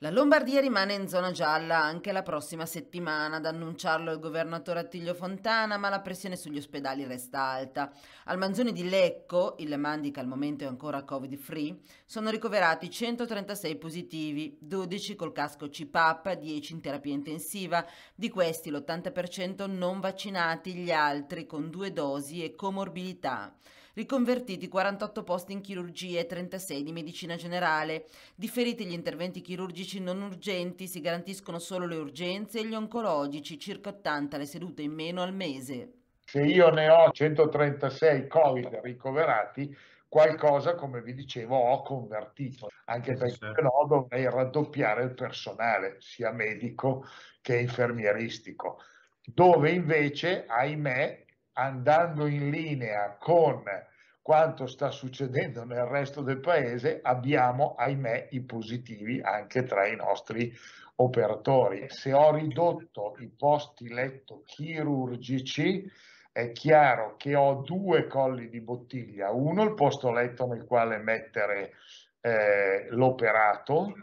La Lombardia rimane in zona gialla anche la prossima settimana, ad annunciarlo il governatore Attilio Fontana, ma la pressione sugli ospedali resta alta. Al Manzoni di Lecco, il Mandica al momento è ancora covid-free, sono ricoverati 136 positivi, 12 col casco CPAP, 10 in terapia intensiva, di questi l'80% non vaccinati, gli altri con due dosi e comorbilità riconvertiti 48 posti in chirurgia e 36 di medicina generale. Differiti gli interventi chirurgici non urgenti, si garantiscono solo le urgenze e gli oncologici, circa 80 le sedute in meno al mese. Se io ne ho 136 Covid ricoverati, qualcosa, come vi dicevo, ho convertito, anche perché sì, no dovrei raddoppiare il personale, sia medico che infermieristico, dove invece, ahimè, andando in linea con quanto sta succedendo nel resto del paese, abbiamo ahimè i positivi anche tra i nostri operatori. Se ho ridotto i posti letto chirurgici, è chiaro che ho due colli di bottiglia, uno il posto letto nel quale mettere eh, l'operato,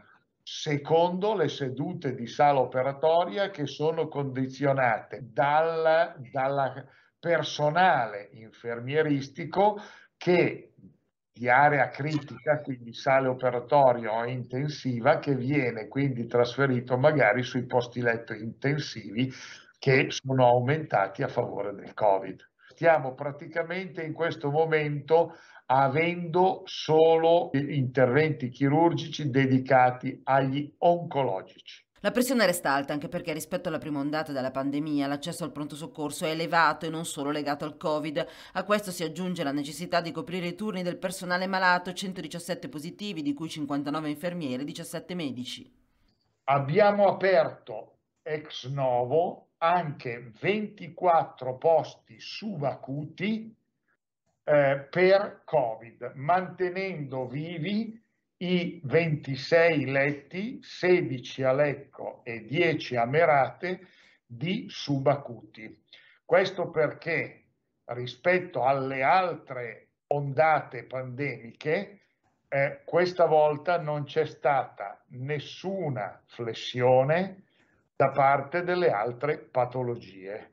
secondo le sedute di sala operatoria che sono condizionate dal, dalla personale infermieristico che di area critica, quindi sale operatorio o intensiva, che viene quindi trasferito magari sui posti letto intensivi che sono aumentati a favore del Covid. Stiamo praticamente in questo momento avendo solo interventi chirurgici dedicati agli oncologici. La pressione resta alta anche perché rispetto alla prima ondata della pandemia l'accesso al pronto soccorso è elevato e non solo legato al Covid. A questo si aggiunge la necessità di coprire i turni del personale malato, 117 positivi, di cui 59 infermieri e 17 medici. Abbiamo aperto ex novo anche 24 posti subacuti eh, per Covid, mantenendo vivi i 26 letti, 16 a Lecco e 10 a Merate di subacuti. Questo perché rispetto alle altre ondate pandemiche, eh, questa volta non c'è stata nessuna flessione da parte delle altre patologie.